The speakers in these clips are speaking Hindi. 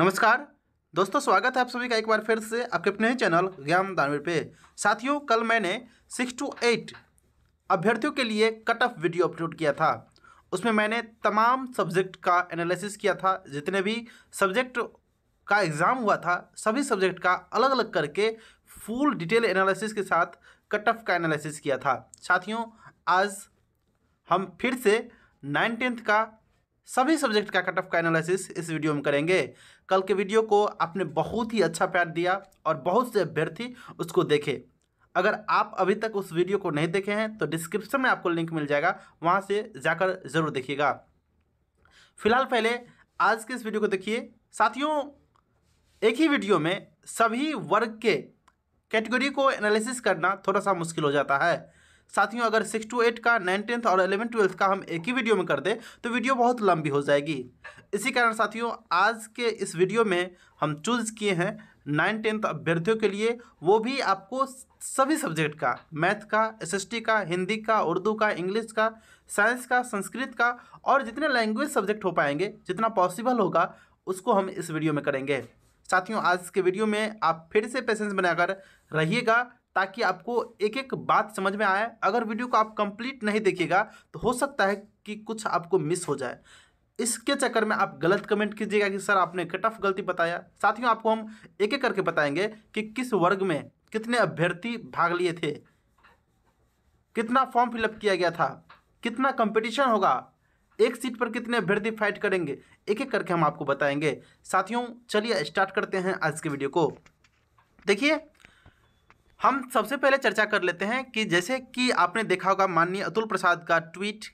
नमस्कार दोस्तों स्वागत है आप सभी का एक बार फिर से आपके अपने चैनल ज्ञान दानवीर पे साथियों कल मैंने सिक्स टू एट अभ्यर्थियों के लिए कट ऑफ वीडियो अपलोड किया था उसमें मैंने तमाम सब्जेक्ट का एनालिसिस किया था जितने भी सब्जेक्ट का एग्ज़ाम हुआ था सभी सब्जेक्ट का अलग अलग करके फुल डिटेल एनालिसिस के साथ कट ऑफ का एनालिसिस किया था साथियों आज हम फिर से नाइन टेंथ का सभी सब्जेक्ट का कट ऑफ का एनालिसिस इस वीडियो में करेंगे कल के वीडियो को आपने बहुत ही अच्छा प्यार दिया और बहुत से अभ्यर्थी उसको देखे अगर आप अभी तक उस वीडियो को नहीं देखे हैं तो डिस्क्रिप्शन में आपको लिंक मिल जाएगा वहाँ से जाकर ज़रूर देखिएगा फिलहाल पहले आज के इस वीडियो को देखिए साथियों एक ही वीडियो में सभी वर्ग के कैटेगरी को एनालिसिस करना थोड़ा सा मुश्किल हो जाता है साथियों अगर सिक्स टू एट का नाइन टेंथ और एलेवन ट्वेल्थ का हम एक ही वीडियो में कर दें तो वीडियो बहुत लंबी हो जाएगी इसी कारण साथियों आज के इस वीडियो में हम चूज़ किए हैं नाइन टेंथ अभ्यर्थियों के लिए वो भी आपको सभी सब्जेक्ट का मैथ का एसएसटी का हिंदी का उर्दू का इंग्लिश का साइंस का संस्कृत का और जितने लैंग्वेज सब्जेक्ट हो पाएंगे जितना पॉसिबल होगा उसको हम इस वीडियो में करेंगे साथियों आज के वीडियो में आप फिर से पेशेंस बनाकर रहिएगा ताकि आपको एक एक बात समझ में आए अगर वीडियो को आप कंप्लीट नहीं देखिएगा तो हो सकता है कि कुछ आपको मिस हो जाए इसके चक्कर में आप गलत कमेंट कीजिएगा कि सर आपने कट ऑफ गलती बताया साथियों आपको हम एक एक करके बताएंगे कि किस वर्ग में कितने अभ्यर्थी भाग लिए थे कितना फॉर्म फिलअप किया गया था कितना कंपटीशन होगा एक सीट पर कितने अभ्यर्थी फाइट करेंगे एक एक करके हम आपको बताएंगे साथियों चलिए स्टार्ट करते हैं आज के वीडियो को देखिए हम सबसे पहले चर्चा कर लेते हैं कि जैसे कि आपने देखा होगा माननीय अतुल प्रसाद का ट्वीट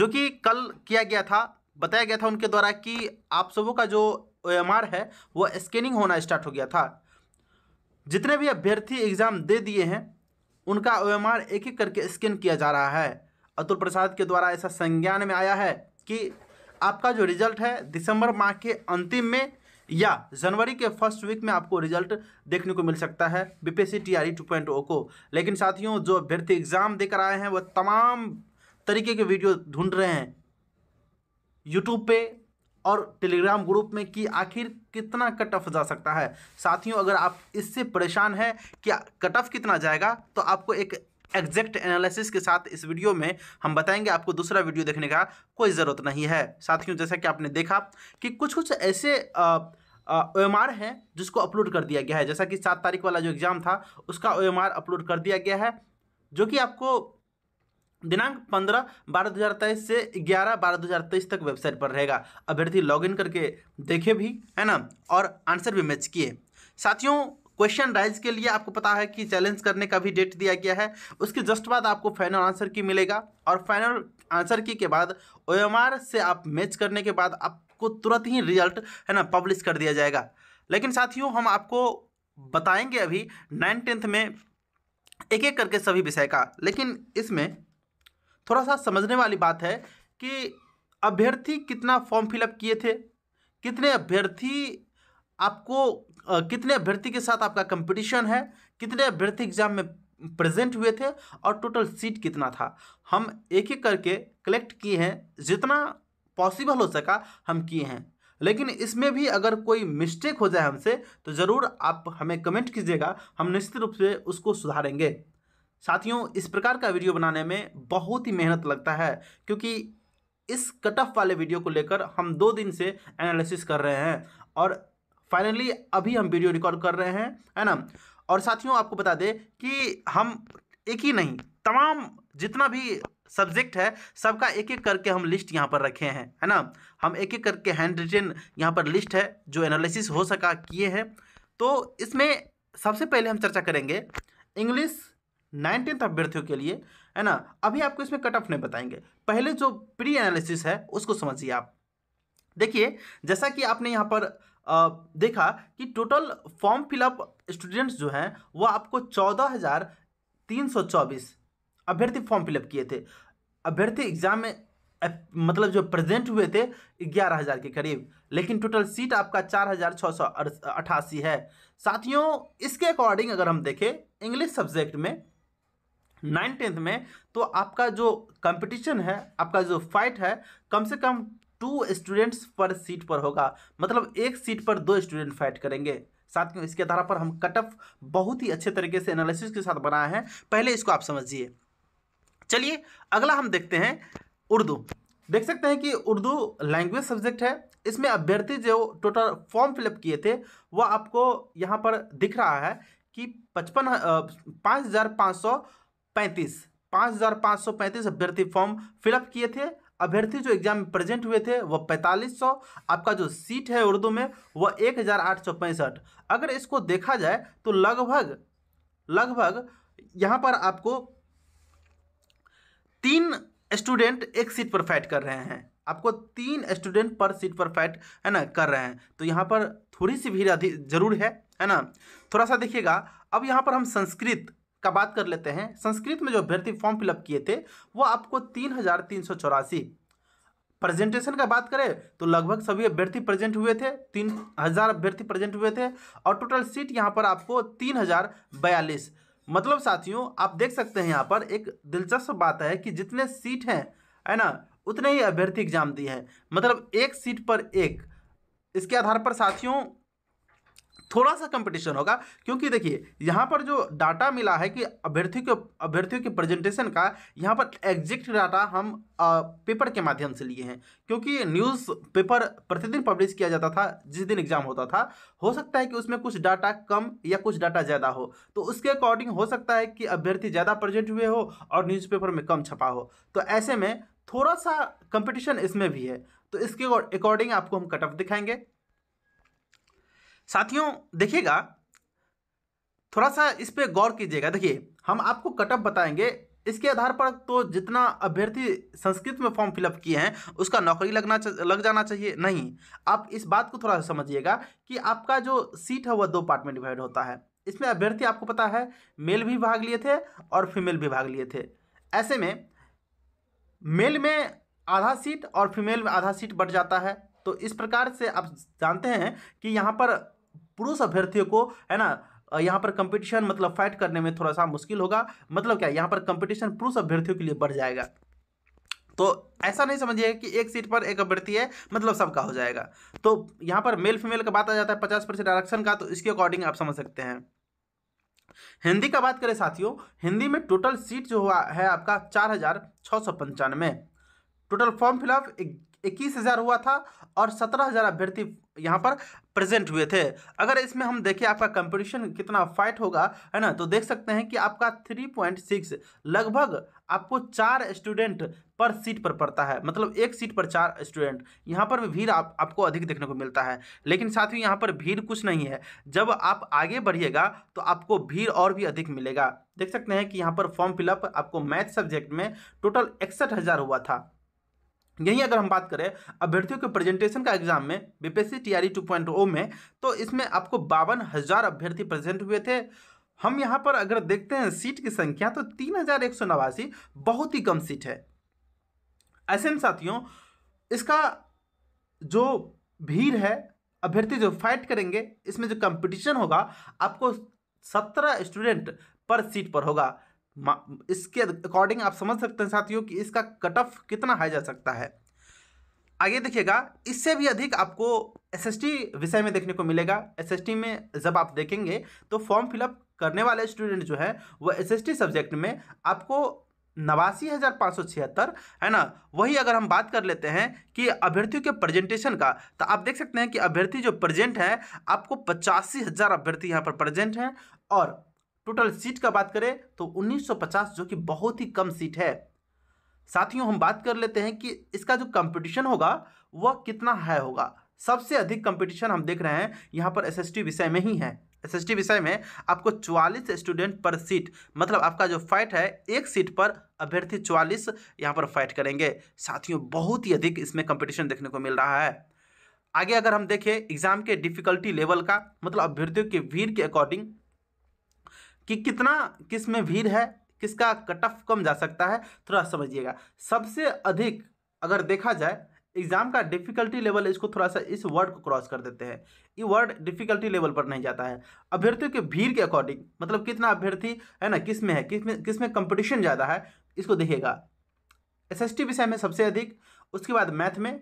जो कि कल किया गया था बताया गया था उनके द्वारा कि आप सबों का जो ओ है वो स्कैनिंग होना स्टार्ट हो गया था जितने भी अभ्यर्थी एग्ज़ाम दे दिए हैं उनका ओ एक एक करके स्कैन किया जा रहा है अतुल प्रसाद के द्वारा ऐसा संज्ञान में आया है कि आपका जो रिजल्ट है दिसंबर माह के अंतिम में या जनवरी के फर्स्ट वीक में आपको रिजल्ट देखने को मिल सकता है बीपीएससी टीआरई 2.0 को लेकिन साथियों जो अभ्यर्थी एग्जाम देकर आए हैं वह तमाम तरीके के वीडियो ढूंढ रहे हैं यूट्यूब पे और टेलीग्राम ग्रुप में कि आखिर कितना कट ऑफ जा सकता है साथियों अगर आप इससे परेशान हैं कि कट ऑफ कितना जाएगा तो आपको एक एग्जैक्ट एनालिसिस के साथ इस वीडियो में हम बताएंगे आपको दूसरा वीडियो देखने का कोई ज़रूरत नहीं है साथियों जैसा कि आपने देखा कि कुछ कुछ ऐसे आ, ओ एम आर है जिसको अपलोड कर दिया गया है जैसा कि सात तारीख वाला जो एग्ज़ाम था उसका ओ एम आर अपलोड कर दिया गया है जो कि आपको दिनांक पंद्रह बारह दो हज़ार तेईस से ग्यारह बारह दो हज़ार तेईस तक वेबसाइट पर रहेगा अभ्यर्थी लॉग इन करके देखे भी है ना और आंसर भी मैच किए साथियों क्वेश्चन राइज के लिए आपको पता है कि चैलेंज करने का भी डेट दिया गया है उसके जस्ट बाद आपको फाइनल आंसर की मिलेगा और फाइनल आंसर की के बाद ओ से आप मैच करने के बाद आप आपको तुरंत ही रिजल्ट है ना पब्लिश कर दिया जाएगा लेकिन साथियों हम आपको बताएंगे अभी नाइन टेंथ में एक एक करके सभी विषय का लेकिन इसमें थोड़ा सा समझने वाली बात है कि अभ्यर्थी कितना फॉर्म फिलअप किए थे कितने अभ्यर्थी आपको कितने अभ्यर्थी के साथ आपका कंपटीशन है कितने अभ्यर्थी एग्जाम में प्रेजेंट हुए थे और टोटल सीट कितना था हम एक एक करके कलेक्ट किए हैं जितना पॉसिबल हो सका हम किए हैं लेकिन इसमें भी अगर कोई मिस्टेक हो जाए हमसे तो ज़रूर आप हमें कमेंट कीजिएगा हम निश्चित रूप से उसको सुधारेंगे साथियों इस प्रकार का वीडियो बनाने में बहुत ही मेहनत लगता है क्योंकि इस कट ऑफ वाले वीडियो को लेकर हम दो दिन से एनालिसिस कर रहे हैं और फाइनली अभी हम वीडियो रिकॉर्ड कर रहे हैं है ना और साथियों आपको बता दें कि हम एक ही नहीं तमाम जितना भी सब्जेक्ट है सबका एक एक करके हम लिस्ट यहाँ पर रखे हैं है ना हम एक एक करके हैंड रिटेन यहाँ पर लिस्ट है जो एनालिसिस हो सका किए हैं तो इसमें सबसे पहले हम चर्चा करेंगे इंग्लिश नाइन टेंथ अभ्यर्थियों के लिए है ना अभी आपको इसमें कट ऑफ नहीं बताएंगे पहले जो प्री एनालिसिस है उसको समझिए आप देखिए जैसा कि आपने यहाँ पर आ, देखा कि टोटल फॉर्म फिलअप स्टूडेंट्स जो हैं वो आपको चौदह हज़ार तीन सौ चौबीस अभ्यर्थी फॉर्म फिलअप किए थे अभ्यर्थी एग्जाम में मतलब जो प्रेजेंट हुए थे ग्यारह हज़ार के करीब लेकिन टोटल सीट आपका चार हज़ार छः सौ अठासी है साथियों इसके अकॉर्डिंग अगर हम देखें इंग्लिश सब्जेक्ट में नाइन टेंथ में तो आपका जो कंपटीशन है आपका जो फाइट है कम से कम टू स्टूडेंट्स पर सीट पर होगा मतलब एक सीट पर दो स्टूडेंट फाइट करेंगे साथ इसके आधार पर हम कट ऑफ बहुत ही अच्छे तरीके से एनालिसिस के साथ बनाए हैं पहले इसको आप समझिए चलिए अगला हम देखते हैं उर्दू देख सकते हैं कि उर्दू लैंग्वेज सब्जेक्ट है इसमें अभ्यर्थी जो टोटल फॉर्म फिलअप किए थे वह आपको यहाँ पर दिख रहा है कि पचपन पाँच हज़ार पाँच सौ पैंतीस पाँच हज़ार पाँच सौ पैंतीस अभ्यर्थी फॉर्म फिलअप किए थे अभ्यर्थी जो एग्जाम में प्रेजेंट हुए थे वह पैंतालीस सौ आपका जो सीट है उर्दू में वह एक हज़ार आठ सौ पैंसठ अगर इसको देखा जाए तो लगभग लगभग यहाँ पर आपको तीन स्टूडेंट एक सीट पर फाइट कर रहे हैं आपको तीन स्टूडेंट पर सीट पर फाइट है ना कर रहे हैं तो यहाँ पर थोड़ी सी भीड़ अधिक जरूर है है ना थोड़ा सा देखिएगा अब यहाँ पर हम संस्कृत का बात कर लेते हैं संस्कृत में जो अभ्यर्थी फॉर्म फिलअप किए थे वो आपको तीन हज़ार तीन सौ चौरासी प्रेजेंटेशन का बात करें तो लगभग सभी अभ्यर्थी प्रेजेंट हुए थे तीन हज़ार अभ्यर्थी प्रेजेंट हुए थे और टोटल सीट यहाँ पर आपको तीन हज़ार बयालीस मतलब साथियों आप देख सकते हैं यहाँ पर एक दिलचस्प बात है कि जितने सीट हैं है ना उतने ही अभ्यर्थी एग्जाम दिए हैं मतलब एक सीट पर एक इसके आधार पर साथियों थोड़ा सा कंपटीशन होगा क्योंकि देखिए यहाँ पर जो डाटा मिला है कि अभ्यर्थियों के अभ्यर्थियों के प्रेजेंटेशन का यहाँ पर एग्जैक्ट डाटा हम आ, पेपर के माध्यम से लिए हैं क्योंकि न्यूज़ पेपर प्रतिदिन पब्लिश किया जाता था जिस दिन एग्जाम होता था हो सकता है कि उसमें कुछ डाटा कम या कुछ डाटा ज़्यादा हो तो उसके अकॉर्डिंग हो सकता है कि अभ्यर्थी ज़्यादा प्रेजेंट हुए हो और न्यूज़पेपर में कम छपा हो तो ऐसे में थोड़ा सा कंपटीशन इसमें भी है तो इसके अकॉर्डिंग आपको हम कट ऑफ दिखाएंगे साथियों देखिएगा थोड़ा सा इस पर गौर कीजिएगा देखिए हम आपको कटअप बताएंगे इसके आधार पर तो जितना अभ्यर्थी संस्कृत में फॉर्म फिलअप किए हैं उसका नौकरी लगना लग जाना चाहिए नहीं आप इस बात को थोड़ा सा समझिएगा कि आपका जो सीट है वह दो पार्ट में डिवाइड होता है इसमें अभ्यर्थी आपको पता है मेल भी भाग लिए थे और फीमेल भी भाग लिए थे ऐसे में मेल में आधा सीट और फीमेल में आधा सीट बढ़ जाता है तो इस प्रकार से आप जानते हैं कि यहाँ पर पुरुष अभ्यर्थियों को है ना यहाँ पर कंपटीशन मतलब फाइट करने में थोड़ा सा मुश्किल होगा मतलब क्या यहाँ पर कंपटीशन पुरुष अभ्यर्थियों के लिए बढ़ जाएगा तो ऐसा नहीं समझिए कि एक सीट पर एक अभ्यर्थी है मतलब सबका हो जाएगा तो यहाँ पर मेल फीमेल का बात आ जाता है पचास परसेंट आरक्षण का तो इसके अकॉर्डिंग आप समझ सकते हैं हिंदी का बात करें साथियों हिंदी में टोटल सीट जो हुआ है आपका चार हजार छः सौ पंचानवे टोटल फॉर्म फिलअप इक्कीस हज़ार हुआ था और सत्रह हज़ार अभ्यर्थी यहाँ पर प्रेजेंट हुए थे अगर इसमें हम देखें आपका कंपटीशन कितना फाइट होगा है ना तो देख सकते हैं कि आपका थ्री पॉइंट सिक्स लगभग आपको चार स्टूडेंट पर सीट पर पड़ता है मतलब एक सीट पर चार स्टूडेंट यहाँ पर भी भीड़ आप, आपको अधिक देखने को मिलता है लेकिन साथ ही यहाँ पर भीड़ कुछ नहीं है जब आप आगे बढ़िएगा तो आपको भीड़ और भी अधिक मिलेगा देख सकते हैं कि यहाँ पर फॉर्म फिलअप आपको मैथ सब्जेक्ट में टोटल इकसठ हज़ार हुआ था यहीं अगर हम बात करें अभ्यर्थियों के प्रेजेंटेशन का एग्जाम में बीपीएससी टीआरई 2.0 में तो इसमें आपको बावन हजार अभ्यर्थी प्रेजेंट हुए थे हम यहाँ पर अगर देखते हैं सीट की संख्या तो तीन हजार एक सौ नवासी बहुत ही कम सीट है ऐसे में साथियों इसका जो भीड़ है अभ्यर्थी जो फाइट करेंगे इसमें जो कंपटीशन होगा आपको सत्रह स्टूडेंट पर सीट पर होगा इसके अकॉर्डिंग आप समझ सकते हैं साथियों कि इसका कट ऑफ कितना हाई जा सकता है आगे देखिएगा इससे भी अधिक आपको एस विषय में देखने को मिलेगा एस में जब आप देखेंगे तो फॉर्म फिलअप करने वाले स्टूडेंट जो है वह एस सब्जेक्ट में आपको नवासी हज़ार पाँच सौ छिहत्तर है ना वही अगर हम बात कर लेते हैं कि अभ्यर्थियों के प्रेजेंटेशन का तो आप देख सकते हैं कि अभ्यर्थी जो प्रेजेंट है आपको पचासी हज़ार अभ्यर्थी यहाँ पर प्रेजेंट हैं और टोटल सीट का बात करें तो 1950 जो कि बहुत ही कम सीट है साथियों हम बात कर लेते हैं कि इसका जो कंपटीशन होगा वह कितना हाई होगा सबसे अधिक कंपटीशन हम देख रहे हैं यहाँ पर एसएसटी विषय में ही है एसएसटी विषय में आपको 44 स्टूडेंट पर सीट मतलब आपका जो फाइट है एक सीट पर अभ्यर्थी 44 यहाँ पर फाइट करेंगे साथियों बहुत ही अधिक इसमें कंपटीशन देखने को मिल रहा है आगे अगर हम देखें एग्जाम के डिफिकल्टी लेवल का मतलब अभ्यर्थियों के भीड़ के अकॉर्डिंग कि कितना किस में भीड़ है किसका कट ऑफ कम जा सकता है थोड़ा समझिएगा सबसे अधिक अगर देखा जाए एग्जाम का डिफिकल्टी लेवल इसको थोड़ा सा इस वर्ड को क्रॉस कर देते हैं ये वर्ड डिफिकल्टी लेवल पर नहीं जाता है अभ्यर्थियों के भीड़ के अकॉर्डिंग मतलब कितना अभ्यर्थी है ना किस में है किस में किस में कंपटीशन ज़्यादा है इसको देखेगा एस विषय में सबसे अधिक उसके बाद मैथ में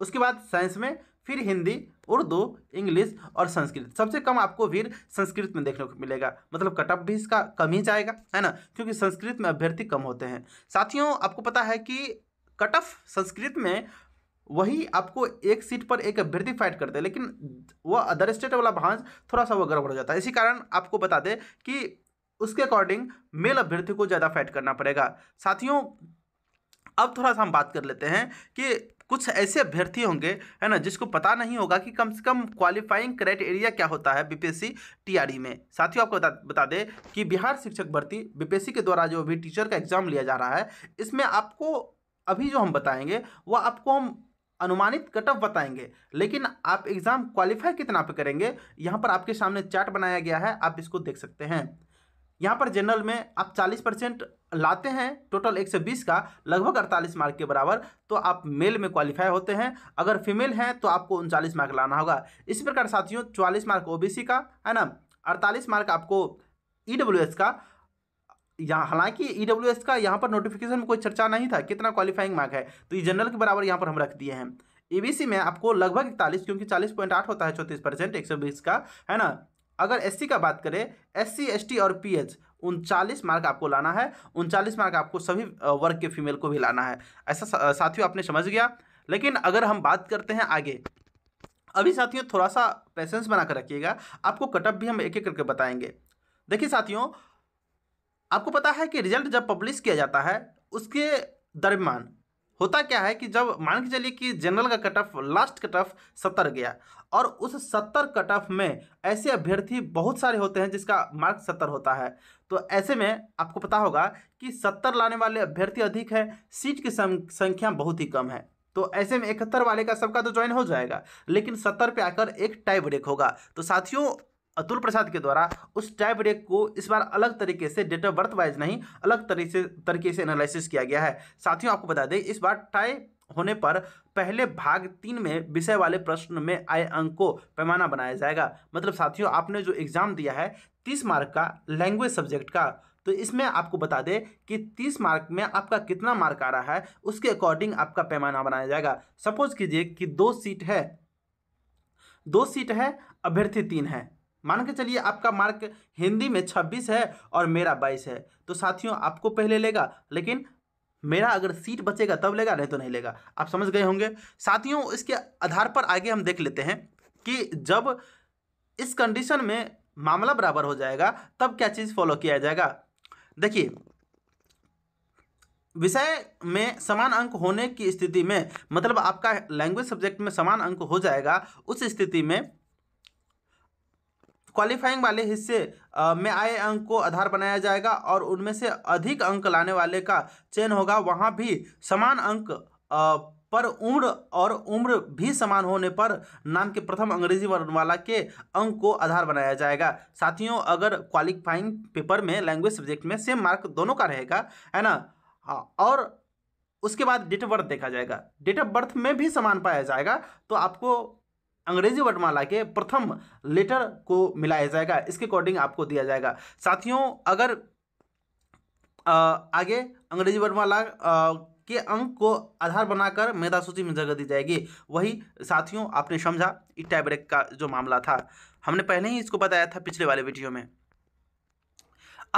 उसके बाद साइंस में फिर हिंदी उर्दू इंग्लिश और संस्कृत सबसे कम आपको वीर संस्कृत में देखने को मिलेगा मतलब कटअप भी इसका कम ही जाएगा है ना क्योंकि संस्कृत में अभ्यर्थी कम होते हैं साथियों आपको पता है कि कट ऑफ संस्कृत में वही आपको एक सीट पर एक अभ्यर्थी फाइट करते हैं लेकिन वह अदर स्टेट वाला भांज थोड़ा सा वह गड़बड़ हो जाता है इसी कारण आपको बता दें कि उसके अकॉर्डिंग मेल अभ्यर्थी को ज़्यादा फाइट करना पड़ेगा साथियों अब थोड़ा सा हम बात कर लेते हैं कि कुछ ऐसे अभ्यर्थी होंगे है ना जिसको पता नहीं होगा कि कम से कम क्वालिफाइंग क्राइटेरिया क्या होता है बीपीएससी टीआरडी e में साथियों आपको बता बता दें कि बिहार शिक्षक भर्ती बीपीएससी के द्वारा जो अभी टीचर का एग्जाम लिया जा रहा है इसमें आपको अभी जो हम बताएंगे वह आपको हम अनुमानित कटअप बताएंगे लेकिन आप एग्ज़ाम क्वालिफाई कितना पे करेंगे यहाँ पर आपके सामने चार्ट बनाया गया है आप इसको देख सकते हैं यहाँ पर जनरल में आप 40 परसेंट लाते हैं टोटल 120 का लगभग अड़तालीस मार्क के बराबर तो आप मेल में क्वालिफाई होते हैं अगर फीमेल हैं तो आपको उनचालीस मार्क लाना होगा इसी प्रकार साथियों चवालीस मार्क ओबीसी का है ना अड़तालीस मार्क आपको ईडब्ल्यू e का यहाँ हालांकि ई e का यहाँ पर नोटिफिकेशन में कोई चर्चा नहीं था कितना क्वालिफाइंग मार्क है तो ये जनरल के बराबर यहाँ पर हम रख दिए हैं ईबीसी में आपको लगभग इकतालीस क्योंकि चालीस पॉइंट आठ होता है चौंतीस परसेंट एक सौ बीस का है ना अगर एससी का बात करें एससी एसटी और पीएच उनचालीस मार्क आपको लाना है उनचालीस मार्क आपको सभी वर्ग के फीमेल को भी लाना है ऐसा साथियों आपने समझ गया लेकिन अगर हम बात करते हैं आगे अभी साथियों थोड़ा सा पेशेंस बनाकर रखिएगा आपको कटअप भी हम एक एक करके बताएंगे देखिए साथियों आपको पता है कि रिजल्ट जब पब्लिश किया जाता है उसके दरमियान होता क्या है कि जब मान के चलिए कि जनरल का cut off last cut off सत्तर गया और उस सत्तर कट ऑफ में ऐसे अभ्यर्थी बहुत सारे होते हैं जिसका मार्क सत्तर होता है तो ऐसे में आपको पता होगा कि सत्तर लाने वाले अभ्यर्थी अधिक है सीट की संख्या बहुत ही कम है तो ऐसे में इकहत्तर वाले का सबका तो ज्वाइन हो जाएगा लेकिन सत्तर पे आकर एक टाई ब्रेक होगा तो साथियों अतुल प्रसाद के द्वारा उस टाइप ब्रेक को इस बार अलग तरीके से डेट ऑफ बर्थ वाइज नहीं अलग तरीके से तरीके से एनालिसिस किया गया है साथियों आपको बता दें इस बार टाई होने पर पहले भाग तीन में विषय वाले प्रश्न में आए अंक को पैमाना बनाया जाएगा मतलब साथियों आपने जो एग्ज़ाम दिया है तीस मार्क का लैंग्वेज सब्जेक्ट का तो इसमें आपको बता दें कि तीस मार्क में आपका कितना मार्क आ रहा है उसके अकॉर्डिंग आपका पैमाना बनाया जाएगा सपोज कीजिए कि दो सीट है दो सीट है अभ्यर्थी तीन है मान के चलिए आपका मार्क हिंदी में छब्बीस है और मेरा बाईस है तो साथियों आपको पहले लेगा लेकिन मेरा अगर सीट बचेगा तब लेगा नहीं तो नहीं लेगा आप समझ गए होंगे साथियों इसके आधार पर आगे हम देख लेते हैं कि जब इस कंडीशन में मामला बराबर हो जाएगा तब क्या चीज़ फॉलो किया जाएगा देखिए विषय में समान अंक होने की स्थिति में मतलब आपका लैंग्वेज सब्जेक्ट में समान अंक हो जाएगा उस स्थिति में क्वालिफाइंग वाले हिस्से में आए अंक को आधार बनाया जाएगा और उनमें से अधिक अंक लाने वाले का चयन होगा वहाँ भी समान अंक पर उम्र और उम्र भी समान होने पर नाम के प्रथम अंग्रेजी वर्णमाला के अंक को आधार बनाया जाएगा साथियों अगर क्वालिफाइंग पेपर में लैंग्वेज सब्जेक्ट में सेम मार्क दोनों का रहेगा है ना और उसके बाद डेट ऑफ बर्थ देखा जाएगा डेट ऑफ बर्थ में भी समान पाया जाएगा तो आपको अंग्रेजी वर्णमाला के प्रथम लेटर को मिलाया जाएगा इसके अकॉर्डिंग आपको दिया जाएगा साथियों अगर आ, आगे अंग्रेजी वर्णमाला के अंक को आधार बनाकर मेधा सूची में जगह दी जाएगी वही साथियों आपने समझा इटा ब्रेक का जो मामला था हमने पहले ही इसको बताया था पिछले वाले वीडियो में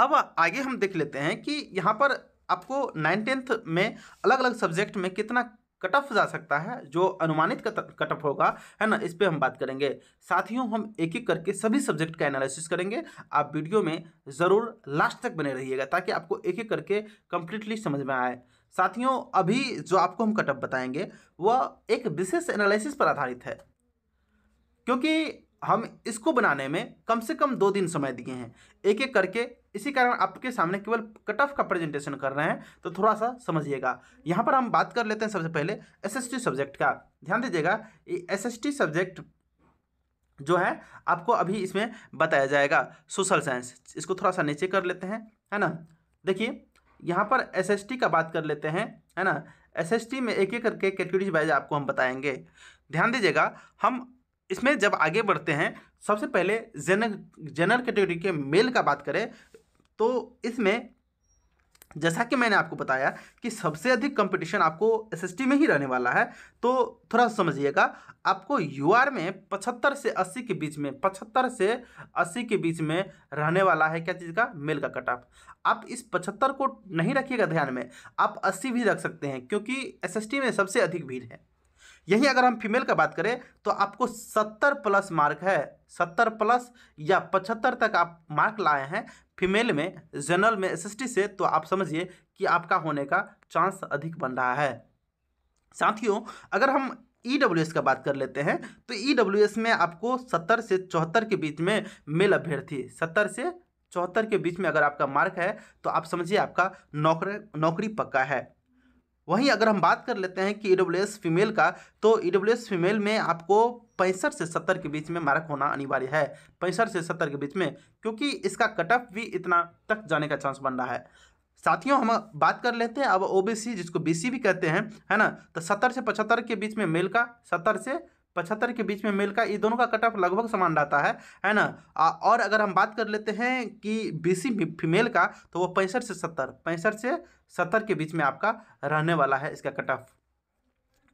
अब आगे हम देख लेते हैं कि यहाँ पर आपको नाइन टेंथ में अलग अलग सब्जेक्ट में कितना कट ऑफ जा सकता है जो अनुमानित कट ऑफ होगा है ना इस पर हम बात करेंगे साथियों हम एक एक करके सभी सब्जेक्ट का एनालिसिस करेंगे आप वीडियो में ज़रूर लास्ट तक बने रहिएगा ताकि आपको एक एक करके कंप्लीटली समझ में आए साथियों अभी जो आपको हम कट ऑफ बताएंगे वह एक विशेष एनालिसिस पर आधारित है क्योंकि हम इसको बनाने में कम से कम दो दिन समय दिए हैं एक एक करके इसी कारण आपके सामने केवल कट ऑफ का प्रेजेंटेशन कर रहे हैं तो थोड़ा सा समझिएगा यहाँ पर हम बात कर लेते हैं सबसे पहले एसएसटी सब्जेक्ट का ध्यान दीजिएगा एसएसटी सब्जेक्ट जो है आपको अभी इसमें बताया जाएगा सोशल साइंस इसको थोड़ा सा नीचे कर लेते हैं है ना देखिए यहाँ पर टी का बात कर लेते हैं है ना टी में एक एक करके कैटेगरीज वाइज आपको हम बताएंगे ध्यान दीजिएगा हम इसमें जब आगे बढ़ते हैं सबसे पहले जनरल जनरल कैटेगरी के मेल का बात करें तो इसमें जैसा कि मैंने आपको बताया कि सबसे अधिक कंपटीशन आपको एस में ही रहने वाला है तो थोड़ा समझिएगा आपको यू में 75 से 80 के बीच में 75 से 80 के बीच में रहने वाला है क्या चीज़ का मेल का कट ऑफ आप इस 75 को नहीं रखिएगा ध्यान में आप 80 भी रख सकते हैं क्योंकि एस में सबसे अधिक भीड़ है यही अगर हम फीमेल का बात करें तो आपको सत्तर प्लस मार्क है सत्तर प्लस या पचहत्तर तक आप मार्क लाए हैं फीमेल में जनरल में एस से तो आप समझिए कि आपका होने का चांस अधिक बन रहा है साथियों अगर हम ई e का बात कर लेते हैं तो ई e में आपको सत्तर से चौहत्तर के बीच में मेल अभ्यर्थी सत्तर से चौहत्तर के बीच में अगर आपका मार्क है तो आप समझिए आपका नौकर नौकरी पक्का है वहीं अगर हम बात कर लेते हैं कि ई डब्ल्यू एस फीमेल का तो ई डब्ल्यू एस फीमेल में आपको पैंसठ से सत्तर के बीच में मार्क होना अनिवार्य है पैंसठ से सत्तर के बीच में क्योंकि इसका कट ऑफ भी इतना तक जाने का चांस बन रहा है साथियों हम बात कर लेते हैं अब ओबीसी जिसको बीसी भी कहते हैं है ना तो सत्तर से पचहत्तर के बीच में मेल का सत्तर से पचहत्तर के बीच में मेल का ये दोनों का कट ऑफ लगभग समान रहता है है ना आ, और अगर हम बात कर लेते हैं कि बीसी फीमेल का तो वो पैंसठ से सत्तर पैंसठ से सत्तर के बीच में आपका रहने वाला है इसका कट ऑफ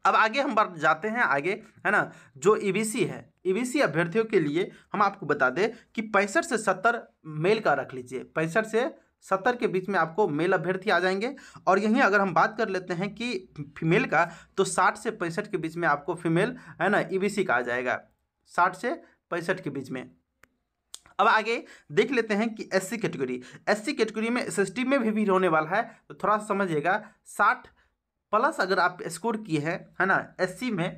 अब आगे हम बात जाते हैं आगे है ना जो ईबीसी e है ईबीसी e अभ्यर्थियों के लिए हम आपको बता दें कि पैंसठ से सत्तर मेल का रख लीजिए पैंसठ से सत्तर के बीच में आपको मेल अभ्यर्थी आ जाएंगे और यहीं अगर हम बात कर लेते हैं कि फीमेल का तो साठ से पैंसठ के बीच में आपको फीमेल है ना ई e का आ जाएगा साठ से पैंसठ के बीच में अब आगे देख लेते हैं कि S C category S C category में एस में भी भीड़ होने वाला है तो थोड़ा सा समझिएगा साठ प्लस अगर आप स्कोर किए हैं है ना एस में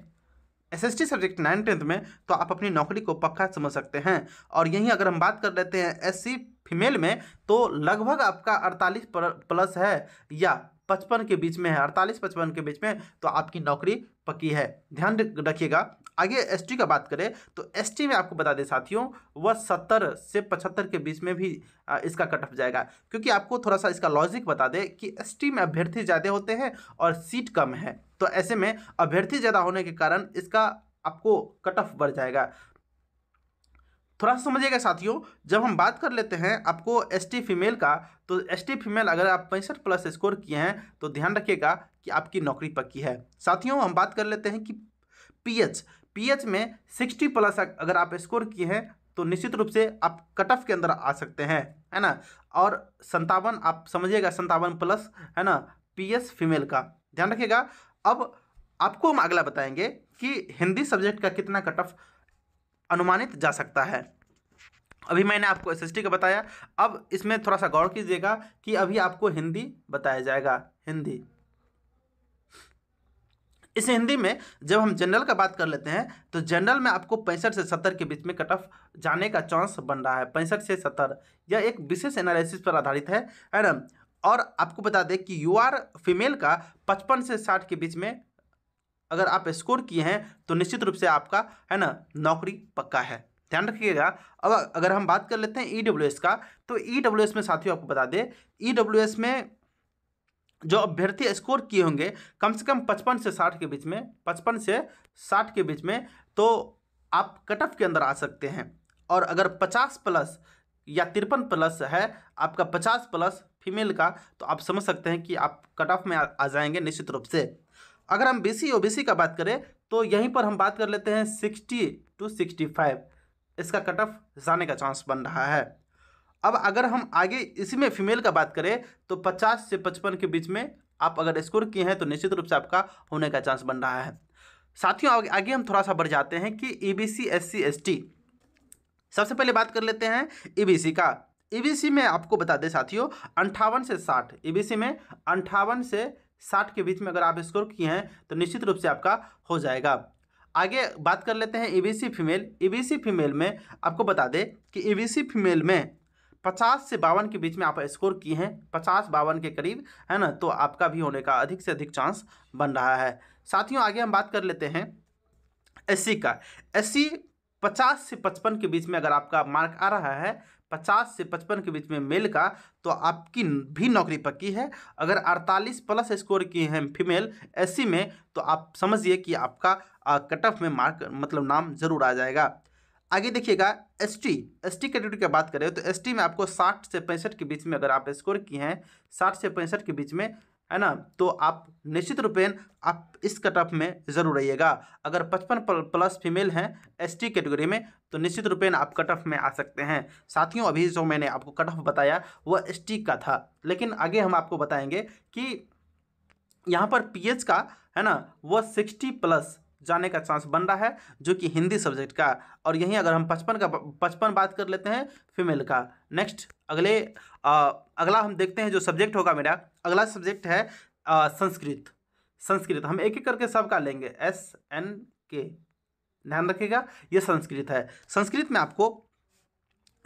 एसएसटी सब्जेक्ट नाइन टेंथ में तो आप अपनी नौकरी को पक्का समझ सकते हैं और यहीं अगर हम बात कर लेते हैं सी फीमेल में तो लगभग आपका अड़तालीस प्लस है या पचपन के बीच में है अड़तालीस पचपन के बीच में तो आपकी नौकरी पक्की है ध्यान रखिएगा आगे एसटी का बात करें तो एसटी में आपको बता दें साथियों वह सत्तर से पचहत्तर के बीच में भी इसका कट ऑफ जाएगा क्योंकि आपको थोड़ा सा इसका लॉजिक बता दें कि एसटी में अभ्यर्थी ज़्यादा होते हैं और सीट कम है तो ऐसे में अभ्यर्थी ज़्यादा होने के कारण इसका आपको कट ऑफ बढ़ जाएगा थोड़ा समझिएगा साथियों जब हम बात कर लेते हैं आपको एसटी फीमेल का तो एसटी फीमेल अगर आप पैंसठ प्लस स्कोर किए हैं तो ध्यान रखिएगा कि आपकी नौकरी पक्की है साथियों हम बात कर लेते हैं कि पीएच पीएच में 60 प्लस अगर आप स्कोर किए हैं तो निश्चित रूप से आप कट ऑफ के अंदर आ सकते हैं है ना और संतावन आप समझिएगा संतावन प्लस है ना पीएस फीमेल का ध्यान रखिएगा अब आपको हम अगला बताएंगे कि हिंदी सब्जेक्ट का कितना कट ऑफ अनुमानित जा सकता है अभी मैंने आपको एस का बताया अब इसमें थोड़ा सा गौर कीजिएगा कि अभी आपको हिंदी बताया जाएगा हिंदी इस हिंदी में जब हम जनरल का बात कर लेते हैं तो जनरल में आपको पैंसठ से सत्तर के बीच में कट ऑफ जाने का चांस बन रहा है पैंसठ से सत्तर यह एक विशेष एनालिसिस पर आधारित है है ना और आपको बता दें कि यू आर फीमेल का पचपन से साठ के बीच में अगर आप स्कोर किए हैं तो निश्चित रूप से आपका है ना नौकरी पक्का है ध्यान रखिएगा अब अगर हम बात कर लेते हैं ई e का तो ई e में साथियों आपको बता दें ई e में जो अभ्यर्थी स्कोर किए होंगे कम से कम पचपन से साठ के बीच में पचपन से साठ के बीच में तो आप कट ऑफ के अंदर आ सकते हैं और अगर पचास प्लस या तिरपन प्लस है आपका पचास प्लस फीमेल का तो आप समझ सकते हैं कि आप कट ऑफ में आ, आ जाएंगे निश्चित रूप से अगर हम B C O B C का बात करें तो यहीं पर हम बात कर लेते हैं सिक्सटी टू सिक्सटी फाइव इसका कट ऑफ जाने का चांस बन रहा है अब अगर हम आगे इसी में फीमेल का बात करें तो 50 से 55 के बीच में आप अगर स्कोर किए हैं तो निश्चित रूप से आपका होने का चांस बन रहा है साथियों आगे, आगे हम थोड़ा सा बढ़ जाते हैं कि E B C S C S T सबसे पहले बात कर लेते हैं ई बी सी का ई बी सी में आपको बता दें साथियों अंठावन से साठ ई बी सी में अंठावन से साठ के बीच में अगर आप स्कोर किए हैं तो निश्चित रूप से आपका हो जाएगा आगे बात कर लेते हैं E B C female E B C female में आपको बता दें कि ई बी सी फीमेल में पचास से बावन के बीच में आप स्कोर किए हैं पचास बावन के करीब है ना तो आपका भी होने का अधिक से अधिक चांस बन रहा है साथियों आगे हम बात कर लेते हैं एस का एस पचास से पचपन के बीच में अगर आपका मार्क आ रहा है पचास से पचपन के बीच में मेल का तो आपकी भी नौकरी पक्की है अगर अड़तालीस प्लस स्कोर किए हैं फीमेल एस में तो आप समझिए कि आपका कट ऑफ में मार्क मतलब नाम जरूर आ जाएगा आगे देखिएगा S T S T category की बात करें तो एस टी में आपको साठ से पैंसठ के बीच में अगर आप स्कोर किए हैं साठ से पैंसठ के बीच में है ना तो आप निश्चित रूपेण आप इस कट ऑफ में ज़रूर रहिएगा अगर पचपन प्लस फीमेल हैं एस टी कैटेगरी में तो निश्चित रूपेण आप कट ऑफ में आ सकते हैं साथियों अभी जो मैंने आपको कट ऑफ बताया वह एस टी का था लेकिन आगे हम आपको बताएंगे कि यहाँ पर एच का है ना वह सिक्सटी प्लस जाने का चांस बन रहा है जो कि हिंदी सब्जेक्ट का और यहीं अगर हम पचपन का पचपन बात कर लेते हैं फीमेल का नेक्स्ट अगले आ, अगला हम देखते हैं जो सब्जेक्ट होगा मेरा अगला सब्जेक्ट है आ, संस्कृत संस्कृत हम एक एक करके सबका लेंगे एस एन के ध्यान रखिएगा ये संस्कृत है संस्कृत में आपको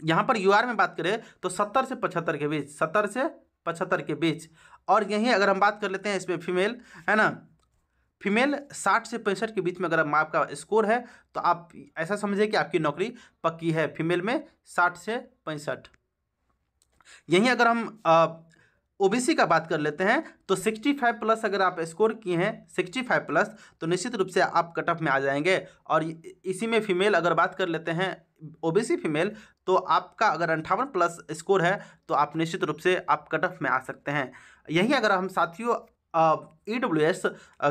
यहाँ पर यूआर में बात करें तो सत्तर से पचहत्तर के बीच सत्तर से पचहत्तर के बीच और यहीं अगर हम बात कर लेते हैं इसमें फीमेल है ना फीमेल साठ से पैंसठ के बीच में अगर आपका स्कोर है तो आप ऐसा समझें कि आपकी नौकरी पक्की है फीमेल में साठ से पैंसठ यहीं अगर हम आ, ओबीसी का बात कर लेते हैं तो 65 प्लस अगर आप स्कोर किए हैं 65 प्लस तो निश्चित रूप से आप कट ऑफ में आ जाएंगे और इसी में फीमेल अगर बात कर लेते हैं ओबीसी फीमेल तो आपका अगर अंठावन प्लस स्कोर है तो आप निश्चित रूप से आप कट ऑफ में आ सकते हैं यहीं अगर हम साथियों ई डब्ल्यू एस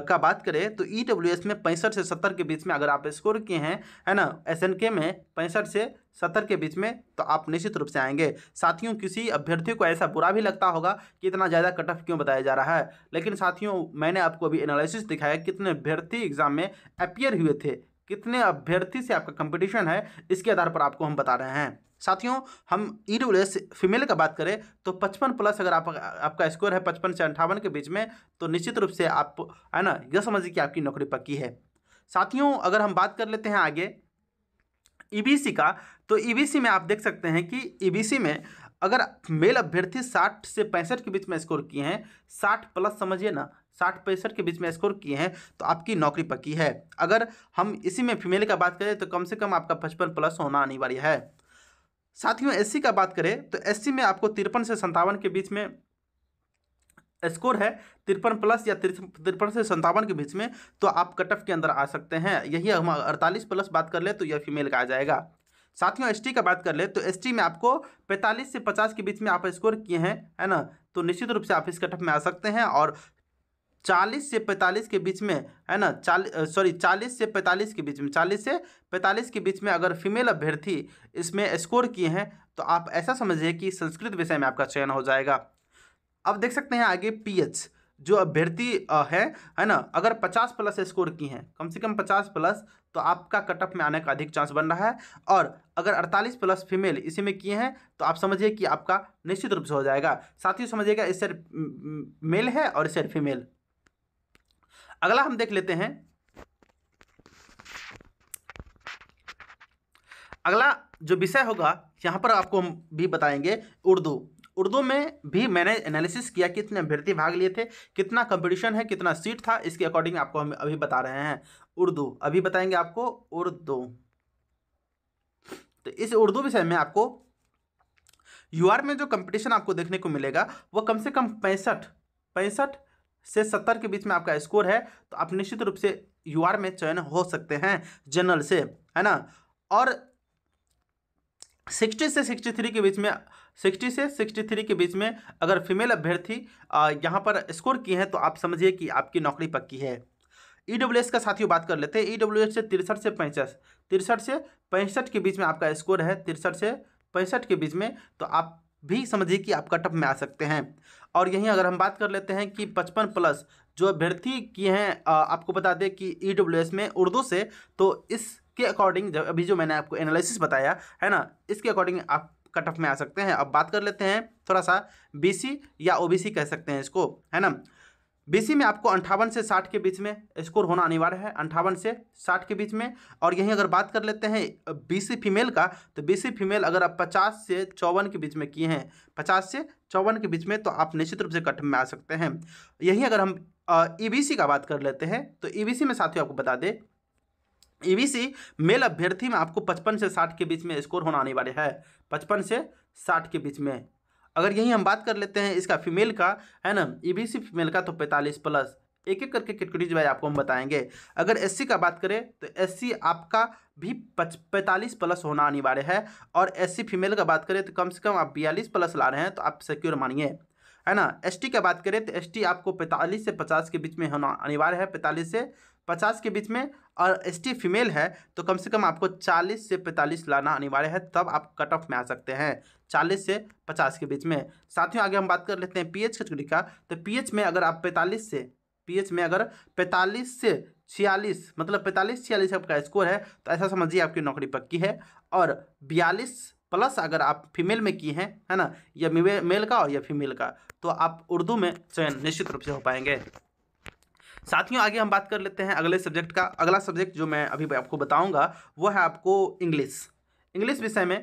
का बात करें तो ई डब्ल्यू एस में पैंसठ से सत्तर के बीच में अगर आप स्कोर किए हैं है ना एस एन के में पैंसठ से सत्तर के बीच में तो आप निश्चित रूप से आएंगे साथियों किसी अभ्यर्थी को ऐसा बुरा भी लगता होगा कि इतना ज़्यादा कट ऑफ क्यों बताया जा रहा है लेकिन साथियों मैंने आपको अभी एनालिसिस दिखाया कितने अभ्यर्थी एग्जाम में अपियर हुए थे कितने अभ्यर्थी से आपका कंपटीशन है इसके आधार पर आपको हम बता रहे हैं साथियों हम ई e फीमेल का बात करें तो पचपन प्लस अगर आप, आपका स्कोर है पचपन से अंठावन के बीच में तो निश्चित रूप से आप है ना यह समझिए कि आपकी नौकरी पक्की है साथियों अगर हम बात कर लेते हैं आगे ई e का तो ई e में आप देख सकते हैं कि ई में अगर मेल अभ्यर्थी साठ से पैंसठ के बीच में स्कोर किए हैं साठ प्लस समझिए ना साठ पैंसठ के बीच में स्कोर किए हैं तो आपकी नौकरी पक्की है अगर हम इसी में फीमेल का बात करें तो कम से कम आपका पचपन प्लस होना अनिवार्य है साथ ही में एससी का बात करें तो एससी में आपको तिरपन से संतावन के बीच में स्कोर है तिरपन प्लस या तिरपन से संतावन के बीच में तो आप कट ऑफ के अंदर आ सकते हैं यही हम अड़तालीस प्लस बात कर ले तो यह फीमेल का आ जाएगा साथियों एसटी का बात कर ले तो एसटी में आपको 45 से 50 के बीच में आप स्कोर किए हैं है ना तो निश्चित रूप से आप इस कटअप में आ सकते हैं और चालीस से पैंतालीस के बीच में है ना चालीस सॉरी चालीस से पैंतालीस के बीच में चालीस से पैंतालीस के बीच में अगर फीमेल अभ्यर्थी इसमें स्कोर किए हैं तो आप ऐसा समझिए कि संस्कृत विषय में आपका चयन हो जाएगा अब देख सकते हैं आगे पीएच जो अभ्यर्थी है है ना अगर 50 प्लस स्कोर किए हैं कम से कम 50 प्लस तो आपका कटअप में आने का अधिक चांस बन रहा है और अगर 48 प्लस फीमेल इसी में किए हैं तो आप समझिए कि आपका निश्चित रूप से हो जाएगा साथ ही समझिएगा इस इससे मेल है और इस इससे फीमेल अगला हम देख लेते हैं अगला जो विषय होगा यहाँ पर आपको हम भी बताएंगे उर्दू उर्दू में भी मैंने एनालिसिस किया कितने अभ्यर्थी भाग लिए थे कितना कंपटीशन है कितना सीट था इसके अकॉर्डिंग आपको हम अभी बता रहे हैं उर्दू अभी बताएंगे आपको उर्दू तो इस उर्दू विषय में आपको यूआर में जो कंपटीशन आपको देखने को मिलेगा वो कम से कम पैंसठ पैंसठ से सत्तर के बीच में आपका स्कोर है तो आप निश्चित रूप से यू में चयन हो सकते हैं जनरल से है ना और सिक्सटी से सिक्सटी थ्री के बीच में सिक्सटी से सिक्सटी थ्री के बीच में अगर फीमेल अभ्यर्थी यहाँ पर स्कोर किए हैं तो आप समझिए कि आपकी नौकरी पक्की है ई डब्ल्यू एस का साथियों बात कर लेते हैं ई डब्ल्यू एस से तिरसठ से पैंसठ तिरसठ से पैंसठ के बीच में आपका स्कोर है तिरसठ से पैंसठ के बीच में तो आप भी समझिए कि आप कटअप में आ सकते हैं और यहीं अगर हम बात कर लेते हैं कि पचपन प्लस जो अभ्यर्थी किए हैं आपको बता दें कि ई e में उर्दू से तो इसके अकॉर्डिंग जब अभी जो मैंने आपको एनालिसिस बताया है ना इसके अकॉर्डिंग आप कट ऑफ में आ सकते हैं अब बात कर लेते हैं थोड़ा सा बीसी या ओबीसी कह सकते हैं इसको है ना बीसी में आपको अंठावन से साठ के बीच में स्कोर होना अनिवार्य है अंठावन से साठ के बीच में और यहीं अगर बात कर लेते हैं बीसी फीमेल का तो बीसी फीमेल अगर आप पचास से चौवन के बीच में किए हैं पचास से चौवन के बीच में तो आप निश्चित रूप से कट में आ सकते हैं यहीं अगर हम ईबीसी का बात कर लेते हैं तो ई में साथियों आपको बता दें ई मेल अभ्यर्थी में आपको पचपन से साठ के बीच में स्कोर होना अनिवार्य है पचपन से साठ के बीच में अगर यही हम बात कर लेते हैं इसका फीमेल का है ना ई बी सी फीमेल का तो पैंतालीस प्लस एक एक करके कैटेगरीज वाइज आपको हम बताएंगे अगर एससी का बात करें तो एससी आपका भी पैंतालीस प्लस होना अनिवार्य है और एससी फीमेल का बात करें तो कम से कम आप बयालीस प्लस ला रहे हैं तो आप सिक्योर मानिए है ना एसटी का बात करें तो एसटी आपको पैंतालीस से पचास के बीच में होना अनिवार्य है पैंतालीस से पचास के बीच में और एस टी फीमेल है तो कम से कम आपको चालीस से पैंतालीस लाना अनिवार्य है तब आप कट ऑफ में आ सकते हैं चालीस से पचास के बीच में साथियों आगे हम बात कर लेते हैं पीएच कैटेगरी का तो पीएच में अगर आप पैंतालीस से पीएच में अगर पैंतालीस से छियालीस मतलब पैंतालीस छियालीस आपका स्कोर है तो ऐसा समझिए आपकी नौकरी पक्की है और बयालीस प्लस अगर आप फीमेल में किए हैं है ना या मेल का और या फीमेल का तो आप उर्दू में चयन निश्चित रूप से हो पाएंगे साथियों आगे हम बात कर लेते हैं अगले सब्जेक्ट का अगला सब्जेक्ट जो मैं अभी आपको बताऊंगा वो है आपको इंग्लिश इंग्लिश विषय में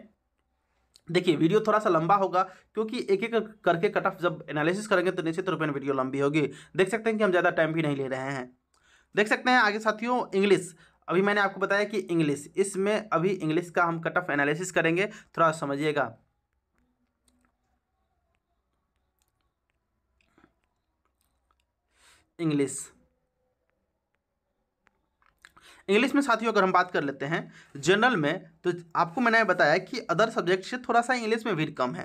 देखिए वीडियो थोड़ा सा लंबा होगा क्योंकि एक एक करके कट ऑफ जब एनालिसिस करेंगे तो निश्चित रूप में वीडियो लंबी होगी देख सकते हैं कि हम ज़्यादा टाइम भी नहीं ले रहे हैं देख सकते हैं आगे साथियों इंग्लिश अभी मैंने आपको बताया कि इंग्लिश इसमें अभी इंग्लिश का हम कट ऑफ एनालिसिस करेंगे थोड़ा समझिएगा इंग्लिश इंग्लिश में साथियों अगर हम बात कर लेते हैं जनरल में तो आपको मैंने बताया कि अदर सब्जेक्ट से थोड़ा सा इंग्लिश में भीड़ कम है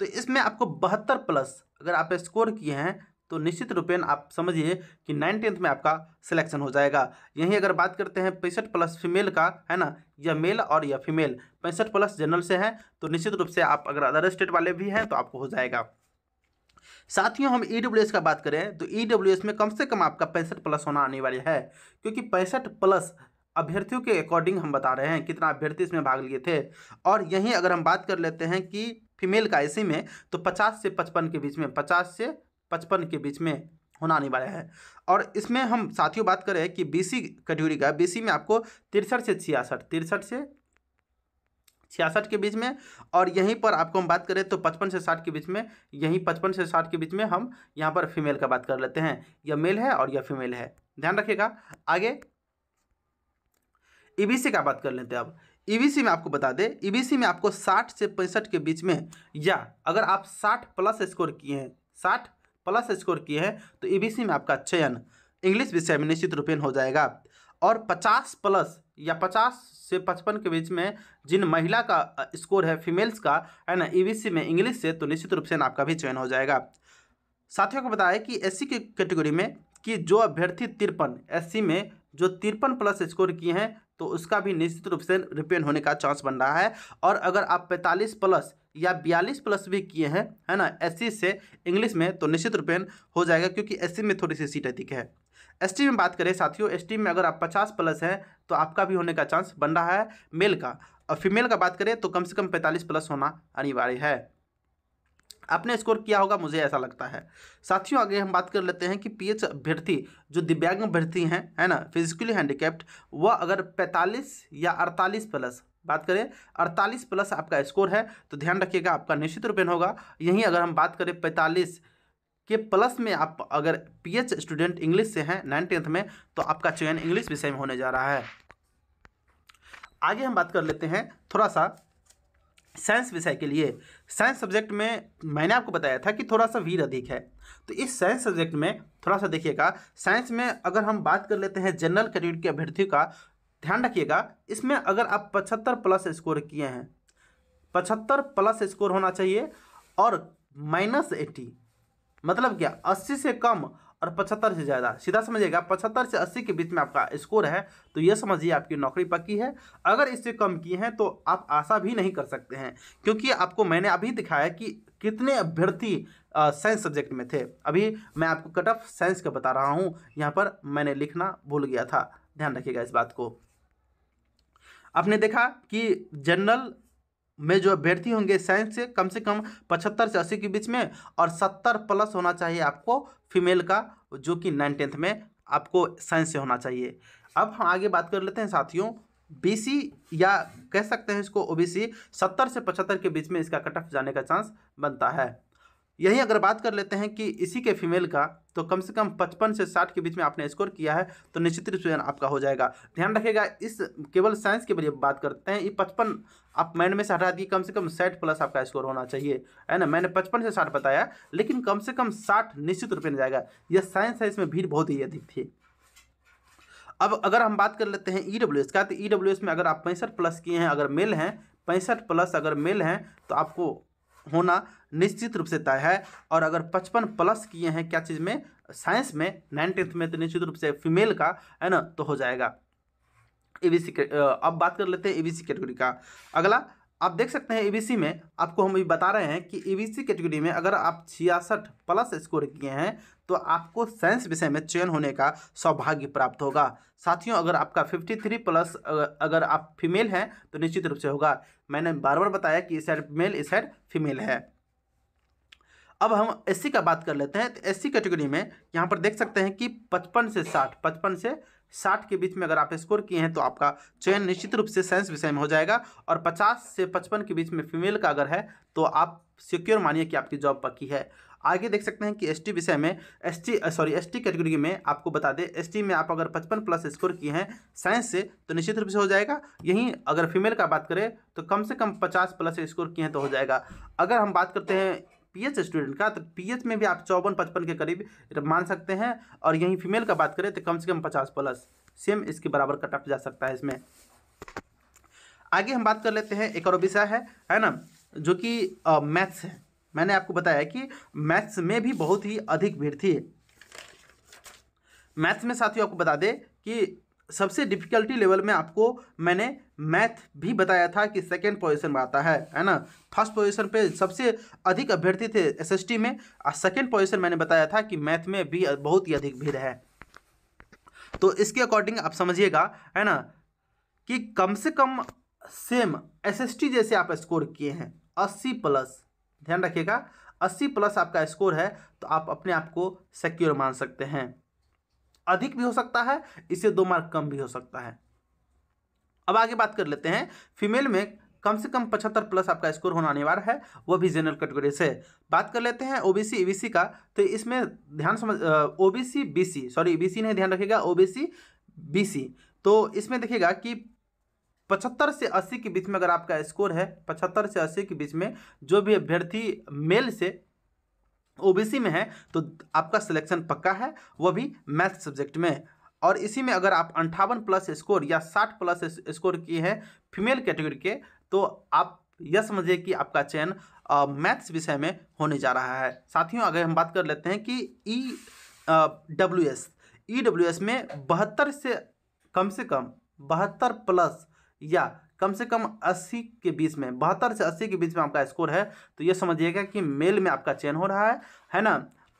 तो इसमें आपको बहत्तर प्लस अगर आप स्कोर किए हैं तो निश्चित रूपेण आप समझिए कि नाइन टेंथ में आपका सिलेक्शन हो जाएगा यहीं अगर बात करते हैं पैंसठ प्लस फीमेल का है ना या मेल और या फीमेल पैंसठ प्लस जनरल से है तो निश्चित रूप से आप अगर अदर स्टेट वाले भी हैं तो आपको हो जाएगा साथियों हम ई e का बात करें तो ई e में कम से कम आपका पैंसठ प्लस होना अनिवार्य है क्योंकि पैंसठ प्लस अभ्यर्थियों के अकॉर्डिंग हम बता रहे हैं कितना अभ्यर्थी इसमें भाग लिए थे और यहीं अगर हम बात कर लेते हैं कि फीमेल का इसी में तो पचास से पचपन के बीच में पचास से पचपन के बीच में होना अनिवार्य है और इसमें हम साथियों बात करें कि बीसी कैटेगरी का बीसी में आपको तिरसठ से छियासठ तिरसठ से छियासठ के बीच में और यहीं पर आपको हम बात करें तो पचपन से साठ के बीच में यहीं पचपन से साठ के बीच में हम यहाँ पर फीमेल का बात कर लेते हैं यह मेल है और यह फीमेल है ध्यान रखिएगा आगे ईबीसी e का बात कर लेते हैं अब ईबीसी e में आपको बता दें ईबीसी e में आपको साठ से पैंसठ के बीच में या अगर आप साठ प्लस स्कोर किए हैं साठ प्लस स्कोर किए हैं तो ईबीसी में आपका चयन इंग्लिश विषय में निश्चित रूपेण हो जाएगा और पचास प्लस या पचास से पचपन के बीच में जिन महिला का स्कोर है फीमेल्स का है ना ई e में इंग्लिश से तो निश्चित रूप से आपका भी चयन हो जाएगा साथियों को बताया कि सी की कैटेगरी में कि जो अभ्यर्थी तिरपन एस में जो तिरपन प्लस स्कोर किए हैं तो उसका भी निश्चित रूप से रिपेन होने का चांस बन रहा है और अगर आप 45 प्लस या 42 प्लस भी किए हैं है ना एस से इंग्लिश में तो निश्चित रूपेन हो जाएगा क्योंकि एस में थोड़ी सी सीट अधिक है एस में बात करें साथियों एस में अगर आप पचास प्लस हैं तो आपका भी होने का चांस बन रहा है मेल का और फीमेल का बात करें तो कम से कम पैंतालीस प्लस होना अनिवार्य है आपने स्कोर किया होगा मुझे ऐसा लगता है साथियों आगे हम बात कर लेते हैं कि पीएच अभ्यर्थी जो दिव्यांग अभ्यर्थी हैं है ना फिजिकली हैंडीकैप्ड वह अगर 45 या 48 प्लस बात करें 48 प्लस आपका स्कोर है तो ध्यान रखिएगा आपका निश्चित रूपेण होगा यहीं अगर हम बात करें ये प्लस में आप अगर पीएच स्टूडेंट इंग्लिश से हैं नाइन टेंथ में तो आपका चयन इंग्लिश विषय में होने जा रहा है आगे हम बात कर लेते हैं थोड़ा सा साइंस विषय के लिए साइंस सब्जेक्ट में मैंने आपको बताया था कि थोड़ा सा वीर अधिक है तो इस साइंस सब्जेक्ट में थोड़ा सा देखिएगा साइंस में अगर हम बात कर लेते हैं जनरल कैटेगरी के अभ्यर्थियों का ध्यान रखिएगा इसमें अगर आप पचहत्तर प्लस स्कोर किए हैं पचहत्तर प्लस स्कोर होना चाहिए और माइनस एटी मतलब क्या अस्सी से कम और पचहत्तर से ज़्यादा सीधा समझिएगा पचहत्तर से अस्सी के बीच में आपका स्कोर है तो यह समझिए आपकी नौकरी पक्की है अगर इससे कम की हैं तो आप आशा भी नहीं कर सकते हैं क्योंकि आपको मैंने अभी दिखाया कि कितने अभ्यर्थी साइंस सब्जेक्ट में थे अभी मैं आपको कट ऑफ साइंस का बता रहा हूँ यहाँ पर मैंने लिखना भूल गया था ध्यान रखिएगा इस बात को आपने देखा कि जनरल में जो अभ्यर्थी होंगे साइंस से कम से कम पचहत्तर से अस्सी के बीच में और सत्तर प्लस होना चाहिए आपको फीमेल का जो कि नाइन टेंथ में आपको साइंस से होना चाहिए अब हम आगे बात कर लेते हैं साथियों बीसी या कह सकते हैं इसको ओबीसी सत्तर से पचहत्तर के बीच में इसका कट ऑफ जाने का चांस बनता है यही अगर बात कर लेते हैं कि इसी के फीमेल का तो कम से कम पचपन से साठ के बीच में आपने स्कोर किया है तो निश्चित रूप से आपका हो जाएगा ध्यान रखेगा इस केवल साइंस के बजे बात करते हैं ये पचपन आप माइंड में से हटा दिए कम से कम साठ प्लस आपका स्कोर होना चाहिए है ना मैंने पचपन से साठ बताया लेकिन कम से कम साठ निश्चित रूप में जाएगा यह साइंस है इसमें भीड़ बहुत ही अधिक थी अब अगर हम बात कर लेते हैं ई डब्ल्यू एस का तो ई डब्ल्यू एस में अगर आप पैंसठ प्लस किए हैं अगर मेल हैं पैंसठ प्लस अगर मेल हैं तो आपको होना निश्चित रूप से तय है और अगर पचपन प्लस किए हैं क्या चीज़ में साइंस में नाइन टेंथ में तो निश्चित रूप से फीमेल का है ना तो हो जाएगा सी अब बात कर लेते हैं सी कैटेगरी का अगला आप देख सकते हैं सी में आपको हम ये बता रहे हैं कि सी कैटेगरी में अगर आप छियासठ प्लस स्कोर किए हैं तो आपको साइंस विषय में चयन होने का सौभाग्य प्राप्त होगा साथियों अगर आपका 53 प्लस अगर आप फीमेल हैं तो निश्चित रूप से होगा मैंने बार बार बताया कि इस साइड मेल इस साइड फीमेल है अब हम एस का बात कर लेते हैं तो एस कैटेगरी में यहाँ पर देख सकते हैं कि पचपन से साठ पचपन से साठ के बीच में अगर आप स्कोर किए हैं तो आपका चयन निश्चित रूप से साइंस विषय में हो जाएगा और पचास से पचपन के बीच में फीमेल का अगर है तो आप सिक्योर मानिए कि आपकी जॉब पक्की है आगे देख सकते हैं कि एस विषय में एस सॉरी एस कैटेगरी में आपको बता दें एस में आप अगर पचपन प्लस स्कोर किए हैं साइंस से तो निश्चित रूप से हो जाएगा यहीं अगर फीमेल का बात करें तो कम से कम पचास प्लस स्कोर किए हैं तो हो जाएगा अगर हम बात करते हैं पीएच स्टूडेंट का तो पीएच में भी आप चौवन पचपन के करीब मान सकते हैं और यहीं फीमेल का बात करें तो कम से कम पचास प्लस सेम इसके बराबर कट ऑफ जा सकता है इसमें आगे हम बात कर लेते हैं एक और विषय है है ना जो कि मैथ्स है मैंने आपको बताया कि मैथ्स में भी बहुत ही अधिक भीड़ थी मैथ्स में साथियों आपको बता दें कि सबसे डिफिकल्टी लेवल में आपको मैंने मैथ भी बताया था कि सेकेंड पोजीशन में आता है है ना फर्स्ट पोजीशन पे सबसे अधिक अभ्यर्थी थे एसएसटी में और सेकेंड पोजीशन मैंने बताया था कि मैथ में भी बहुत ही अधिक भीड़ है तो इसके अकॉर्डिंग आप समझिएगा है ना कि कम से कम सेम एसएसटी जैसे आप स्कोर किए हैं अस्सी प्लस ध्यान रखिएगा 80 प्लस आपका स्कोर है तो आप अपने आप को सिक्योर मान सकते हैं अधिक भी हो सकता है इससे दो मार्क कम भी हो सकता है अब आगे बात कर लेते हैं फीमेल में कम से कम पचहत्तर प्लस आपका स्कोर होना अनिवार्य है वो भी जनरल कैटेगरी से बात कर लेते हैं ओबीसी ईबीसी का तो इसमें ध्यान समझ ओबीसी बीसी सॉरी बीसी नहीं ध्यान रखिएगा ओबीसी बीसी तो इसमें देखिएगा कि पचहत्तर से अस्सी के बीच में अगर आपका स्कोर है पचहत्तर से अस्सी के बीच में जो भी अभ्यर्थी मेल से ओबीसी में है तो आपका सिलेक्शन पक्का है वो भी मैथ सब्जेक्ट में और इसी में अगर आप अंठावन प्लस स्कोर या साठ प्लस स्कोर की है फीमेल कैटेगरी के तो आप यह समझिए कि आपका चयन मैथ्स विषय में होने जा रहा है साथियों अगर हम बात कर लेते हैं कि E W S E W S में बहत्तर से कम से कम बहत्तर प्लस या कम से कम 80 के बीच में बहत्तर से 80 के बीच में आपका स्कोर है तो ये समझिएगा कि मेल में आपका चयन हो रहा है है ना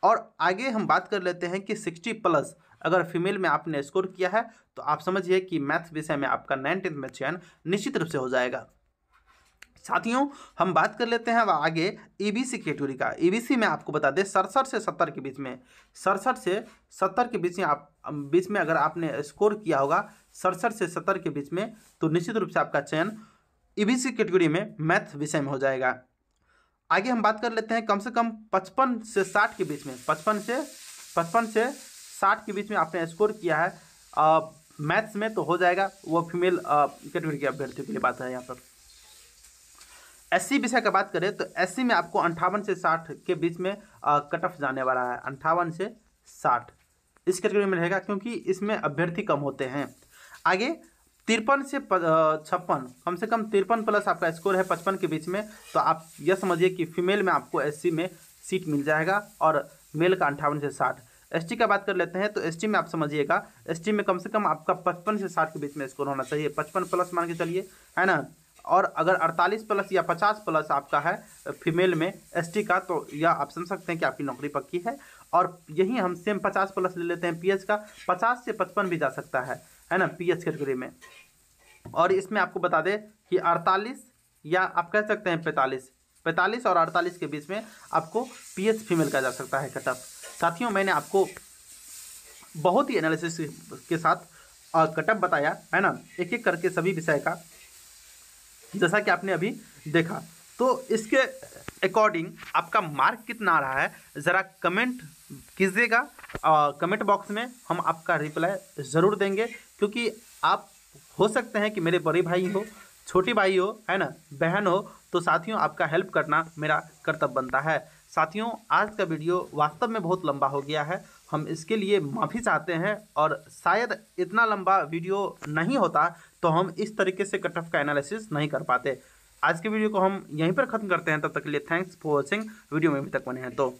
और आगे हम बात कर लेते हैं कि 60 प्लस अगर फीमेल में आपने स्कोर किया है तो आप समझिए कि मैथ विषय में आपका नाइनटीन में चयन निश्चित रूप से हो जाएगा साथियों हम बात कर लेते हैं अब आगे ईबीसी e कैटेगरी का ईबीसी e में आपको बता दें सड़सठ से सत्तर के बीच में सड़सठ से सत्तर के बीच में आप बीच में अगर आपने स्कोर किया होगा सड़सठ से सत्तर के बीच में तो निश्चित रूप से आपका चयन ईबीसी e कैटेगरी में मैथ विषय में हो जाएगा आगे हम बात कर लेते हैं कम से कम पचपन से साठ के बीच में पचपन से पचपन से साठ के बीच में आपने स्कोर किया है मैथ्स में तो हो जाएगा वो फीमेल कैटेगरी के अभ्यर्थियों के लिए बात है यहाँ पर एस विषय का बात करें तो एस में आपको अंठावन से साठ के बीच में कट ऑफ जाने वाला है अंठावन से साठ इस कैटेगरी में रहेगा क्योंकि इसमें अभ्यर्थी कम होते हैं आगे तिरपन से छप्पन कम से कम तिरपन प्लस आपका स्कोर है पचपन के बीच में तो आप यह समझिए कि फीमेल में आपको एस में सीट मिल जाएगा और मेल का अंठावन से साठ एस का बात कर लेते हैं तो एस में आप समझिएगा एस में कम से कम आपका पचपन से साठ के बीच में स्कोर होना चाहिए पचपन प्लस मान के चलिए है ना और अगर 48 प्लस या 50 प्लस आपका है फीमेल में एसटी का तो यह आप समझ सकते हैं कि आपकी नौकरी पक्की है और यही हम सेम 50 प्लस ले लेते हैं पीएच का 50 से 55 भी जा सकता है है ना पीएच कैटेगरी में और इसमें आपको बता दें कि 48 या आप कह सकते हैं 45 45 और 48 के बीच में आपको पीएच फीमेल का जा सकता है कटअप साथियों मैंने आपको बहुत ही एनालिसिस के साथ कटअप बताया है ना एक एक करके सभी विषय का जैसा कि आपने अभी देखा तो इसके अकॉर्डिंग आपका मार्क कितना आ रहा है ज़रा कमेंट कीजिएगा कमेंट बॉक्स में हम आपका रिप्लाई ज़रूर देंगे क्योंकि आप हो सकते हैं कि मेरे बड़े भाई हो छोटी भाई हो है ना बहन हो तो साथियों आपका हेल्प करना मेरा कर्तव्य बनता है साथियों आज का वीडियो वास्तव में बहुत लंबा हो गया है हम इसके लिए माफ़ी चाहते हैं और शायद इतना लंबा वीडियो नहीं होता तो हम इस तरीके से कट ऑफ का एनालिसिस नहीं कर पाते आज के वीडियो को हम यहीं पर ख़त्म करते हैं तब तक के लिए थैंक्स फॉर वॉचिंग वीडियो में अभी तक बने हैं तो